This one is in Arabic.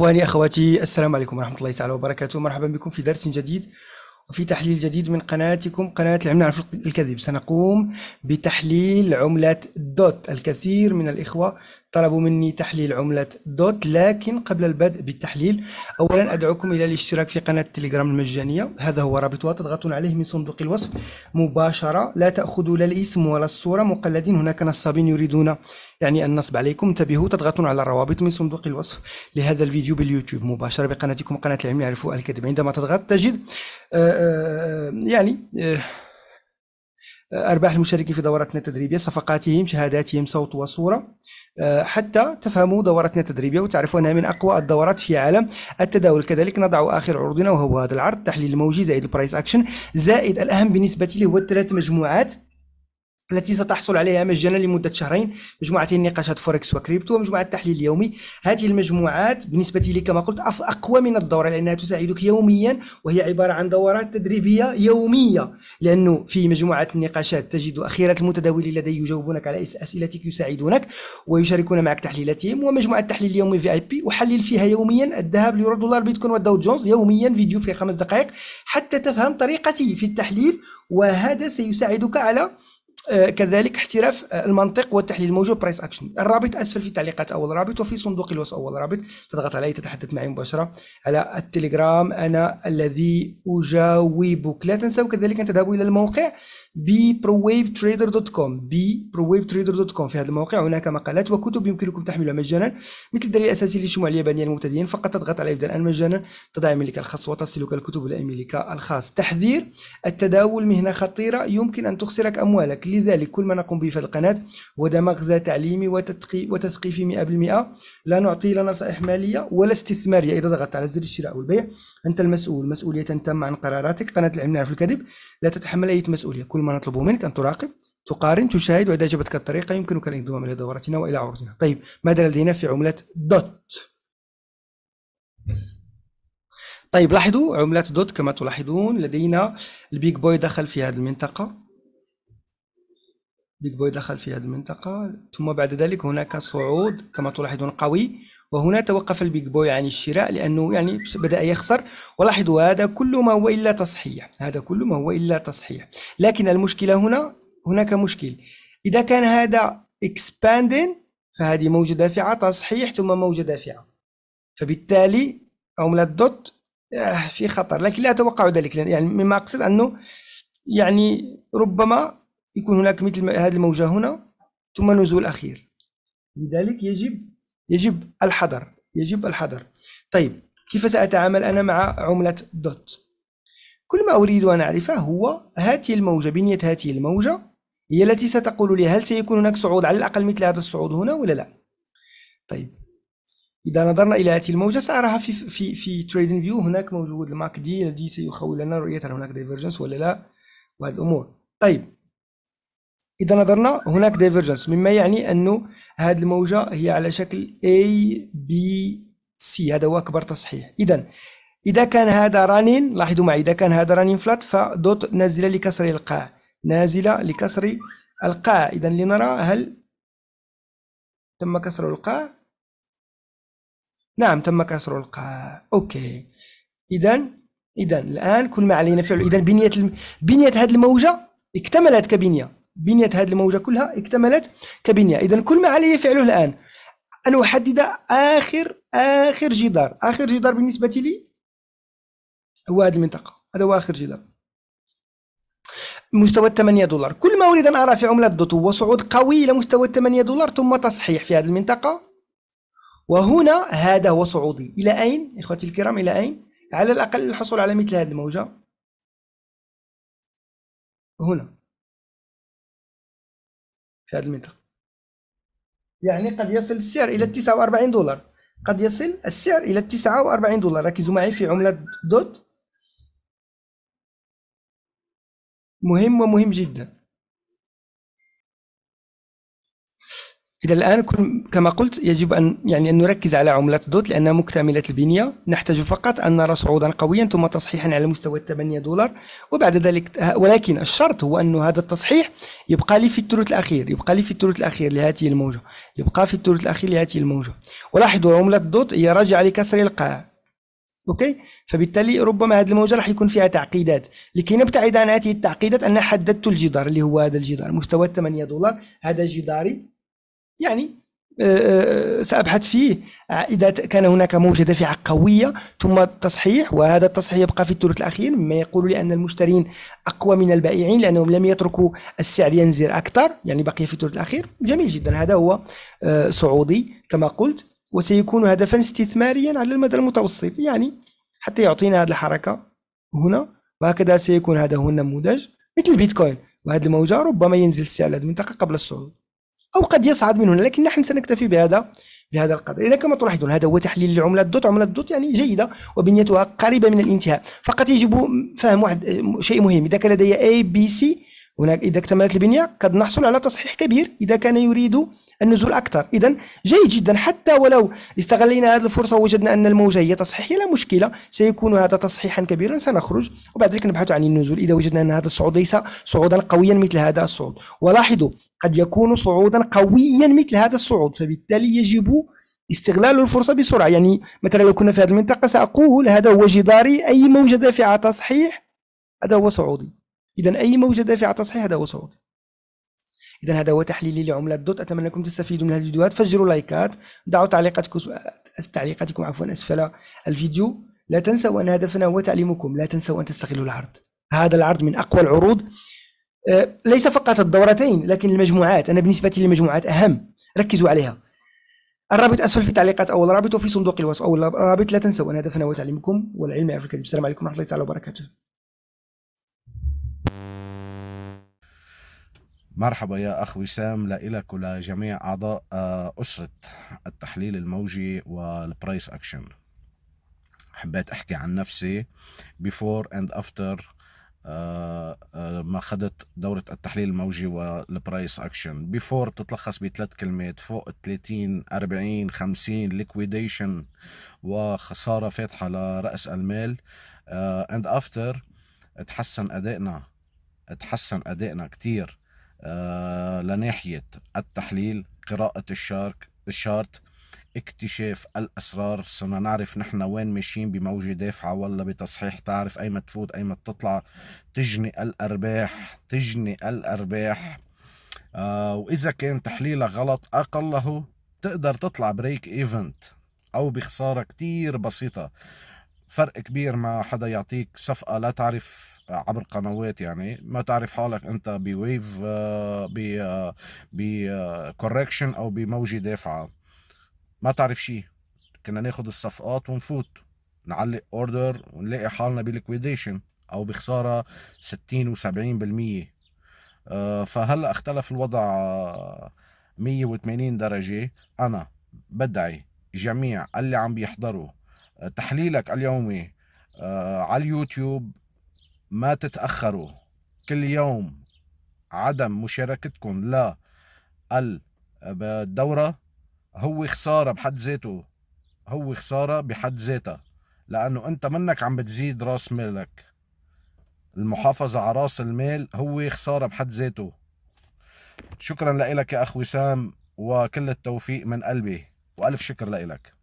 إخواني أخواتي السلام عليكم ورحمة الله تعالى وبركاته مرحبا بكم في درس جديد وفي تحليل جديد من قناتكم قناة العلم عن الكذب سنقوم بتحليل عملة دوت الكثير من الإخوة طلبوا مني تحليل عملة دوت لكن قبل البدء بالتحليل أولا أدعوكم إلى الاشتراك في قناة التليجرام المجانية هذا هو رابطها تضغطون عليه من صندوق الوصف مباشرة لا تأخذوا لا الاسم ولا الصورة مقلدين هناك نصابين يريدون يعني النصب عليكم انتبهوا تضغطون على الروابط من صندوق الوصف لهذا الفيديو باليوتيوب مباشرة بقناتكم قناة العلم يعرفوا الكذب عندما تضغط تجد آآ آه، آآ آه، يعني آآ آه، أرباح المشاركين في دورتنا التدريبية صفقاتهم شهاداتهم صوت وصورة آه، حتى تفهموا دورتنا التدريبية وتعرفوا أنها من أقوى الدورات في عالم التداول كذلك نضع آخر عرضنا وهو هذا العرض تحليل الموجي زائد البرايس أكشن زائد الأهم بالنسبة لي هو الثلاث مجموعات التي ستحصل عليها مجانا لمدة شهرين مجموعتين نقاشات فوركس وكريبتو ومجموعة التحليل اليومي هذه المجموعات بالنسبة لي كما قلت أقوى من الدورة لأنها تساعدك يوميا وهي عبارة عن دورات تدريبية يومية لأنه في مجموعة النقاشات تجد أخيرة المتداولين لدي يجاوبونك على أسئلتك يساعدونك ويشاركون معك تحليلاتهم ومجموعة التحليل اليومي في اي بي أحلل فيها يوميا الذهب اليورو دولار بيتكوين والداو جونز يوميا فيديو في خمس دقائق حتى تفهم طريقتي في التحليل وهذا سيساعدك على آه، كذلك احتراف آه، المنطق والتحليل الموجود برايس اكشن الرابط اسفل في التعليقات اول رابط وفي صندوق الوصف اول رابط تضغط عليه تتحدث معي مباشره على التليجرام انا الذي اجاوبك لا تنسوا كذلك ان تذهبوا الى الموقع دوت كوم في هذه المواقع هناك مقالات وكتب يمكنكم تحميلها مجانا مثل الدليل الاساسي للشموع اليابانيه المبتدئين فقط تضغط على ابداء مجانا تضع ايميلك الخاص وتصلك الكتب الى ايميلك الخاص تحذير التداول مهنه خطيره يمكن ان تخسرك اموالك لذلك كل ما نقوم به في القناه هو مغزى تعليمي وتثقيفي 100% لا نعطي لا نصائح ماليه ولا استثماريه اذا ضغطت على زر الشراء والبيع انت المسؤول مسؤوليه تم عن قراراتك قناه العلم في الكذب لا تتحمل اي مسؤوليه كل كل ما نطلبه منك أن تراقب تقارن تشاهد وإذا أجبتك الطريقة يمكنك الانضمام إلى دورتنا وإلى عروضنا طيب ماذا لدينا في عملة دوت طيب لاحظوا عملة دوت كما تلاحظون لدينا البيج بوي دخل في هذه المنطقة بيج بوي دخل في هذه المنطقة ثم بعد ذلك هناك صعود كما تلاحظون قوي وهنا توقف البيج بوي عن الشراء لأنه يعني بدأ يخسر ولاحظوا هذا كل ما هو إلا تصحيح هذا كل ما هو إلا تصحيح لكن المشكلة هنا هناك مشكل إذا كان هذا اكسباندين فهذه موجة دافعة تصحيح ثم موجة دافعة فبالتالي عملة دوت آه، في خطر لكن لا أتوقع ذلك يعني مما أقصد أنه يعني ربما يكون هناك مثل هذه الموجة هنا ثم نزول أخير لذلك يجب يجب الحذر يجب الحذر طيب كيف سأتعامل أنا مع عملة دوت كل ما أريد أن أعرفه هو هاتي الموجة بنية هاتي الموجة هي التي ستقول لي هل سيكون هناك صعود على الأقل مثل هذا الصعود هنا ولا لا طيب إذا نظرنا إلى هاتي الموجة سأراها في في في تريدن فيو هناك موجود الماك دي الذي سيخول لنا رؤية هل هناك ديفرجنس ولا لا وهذه الأمور طيب إذا نظرنا هناك ديفيرجنس مما يعني أنه هذه الموجة هي على شكل A B C هذا هو أكبر تصحيح إذا إذا كان هذا رانين لاحظوا معي إذا كان هذا رانين فلات فدوت نازلة لكسر القاع نازلة لكسر القاع إذا لنرى هل تم كسر القاع نعم تم كسر القاع أوكي إذا إذا الآن كل ما علينا فعله إذا بنية الم... بنية هذه الموجة اكتملت كبنية بنيه هذه الموجه كلها اكتملت كبنيه اذا كل ما علي فعله الان ان احدد اخر اخر جدار اخر جدار بالنسبه لي هو هذه المنطقه هذا هو اخر جدار مستوى 8 دولار كل ما اريد ان ارى في عمله الدوت هو صعود قوي الى مستوى 8 دولار ثم تصحيح في هذه المنطقه وهنا هذا هو صعودي الى اين اخوتي الكرام الى اين على الاقل الحصول على مثل هذه الموجه هنا في هذه المنطقة يعني قد يصل السعر إلى 49 دولار قد يصل السعر إلى 49 دولار ركزوا معي في عملة دوت مهم ومهم جدا إلى الآن كما قلت يجب أن يعني أن نركز على عملة الدوت لأنها مكتملة البنية نحتاج فقط أن نرى صعودا قويا ثم تصحيحا على مستوى 8 دولار وبعد ذلك ولكن الشرط هو انه هذا التصحيح يبقى لي في الثلث الأخير يبقى لي في الثلث الأخير لهذه الموجة يبقى في الثلث الأخير لهذه الموجة ولاحظوا عملة الدوت هي راجعة لكسر القاع اوكي فبالتالي ربما هذه الموجه راح يكون فيها تعقيدات لكي نبتعد عن هذه التعقيدات انا حددت الجدار اللي هو هذا الجدار مستوى 8 دولار هذا جداري يعني آه، آه، سأبحث فيه إذا كان هناك موجة دافعة قوية ثم تصحيح وهذا التصحيح يبقى في الثلث الأخير مما يقول لي أن المشترين أقوى من البائعين لأنهم لم يتركوا السعر ينزل أكثر يعني بقي في الثلث الأخير جميل جدا هذا هو آه، صعودي كما قلت وسيكون هدفا استثماريا على المدى المتوسط يعني حتى يعطينا هذه الحركة هنا وهكذا سيكون هذا هو النموذج مثل البيتكوين وهذه الموجة ربما ينزل السعر لهذه المنطقة قبل الصعود او قد يصعد من هنا لكن نحن سنكتفي بهذا بهذا القدر إذا كما تلاحظون هذا هو تحليل لعملة دوت عملة دوت يعني جيدة وبنيتها قريبة من الانتهاء فقط يجب فهم واحد شيء مهم إذا كان لدي اي بي سي هناك إذا اكتملت البنية قد نحصل على تصحيح كبير إذا كان يريد النزول أكثر إذا جيد جدا حتى ولو استغلينا هذه الفرصة وجدنا أن الموجة هي تصحيحية لا مشكلة سيكون هذا تصحيحا كبيرا سنخرج وبعد ذلك نبحث عن النزول إذا وجدنا أن هذا الصعود ليس صعودا قويا مثل هذا الصعود ولاحظوا قد يكون صعودا قويا مثل هذا الصعود فبالتالي يجب استغلال الفرصة بسرعة يعني مثلا لو كنا في هذه المنطقة سأقول هذا هو جداري أي موجة دافعة تصحيح هذا هو صعودي اذا اي موجه دافعه تصحيح هذا هو صوتي اذا هذا هو تحليلي لعمله دوت اتمنى انكم تستفيدوا من هذه الفيديوهات فجروا لايكات ضعوا تعليقاتكم تعليقاتكم عفوا اسفل الفيديو لا تنسوا ان هدفنا هو تعليمكم لا تنسوا ان تستغلوا العرض هذا العرض من اقوى العروض آه، ليس فقط الدورتين لكن المجموعات انا بالنسبه لي المجموعات اهم ركزوا عليها الرابط اسفل في التعليقات اول رابط وفي صندوق الوصف اول رابط لا تنسوا ان هدفنا هو تعليمكم والعلم يعرف الكذب السلام عليكم ورحمه الله تعالى وبركاته مرحبا يا أخ وسام لك ولجميع أعضاء آه، أسرة التحليل الموجي والبرايس أكشن حبيت أحكي عن نفسي بيفور اند افتر ما أخذت دورة التحليل الموجي والبرايس أكشن بيفور بتتلخص بثلاث كلمات فوق 30 40 50 ليكويديشن وخسارة فاتحة لرأس المال اند آه، افتر تحسن أدائنا تحسن أدائنا كتير آه، لناحية التحليل قراءة الشارك الشارت اكتشاف الأسرار صرنا نعرف نحن وين ماشيين بموجة دافعة ولا بتصحيح تعرف أي ما تفوت أي ما تطلع تجني الأرباح تجني الأرباح آه وإذا كان تحليلك غلط أقله تقدر تطلع بريك ايفنت أو بخسارة كتير بسيطة فرق كبير ما حدا يعطيك صفقه لا تعرف عبر قنوات يعني ما تعرف حالك انت بويف ب كوركشن آه، آه، آه، او بموجه دافعه ما تعرف شيء كنا ناخد الصفقات ونفوت نعلق اوردر ونلاقي حالنا بليكويديشن او بخساره 60 و70% فهلا اختلف الوضع 180 درجه انا بدعي جميع اللي عم بيحضروا تحليلك اليومي آه، على اليوتيوب ما تتأخروا كل يوم عدم مشاركتكم لا الدورة هو خسارة بحد ذاته هو خسارة بحد ذاتها لأنه أنت منك عم بتزيد راس مالك المحافظة على راس المال هو خسارة بحد ذاته شكرا لك يا أخ وسام وكل التوفيق من قلبي وألف شكر لك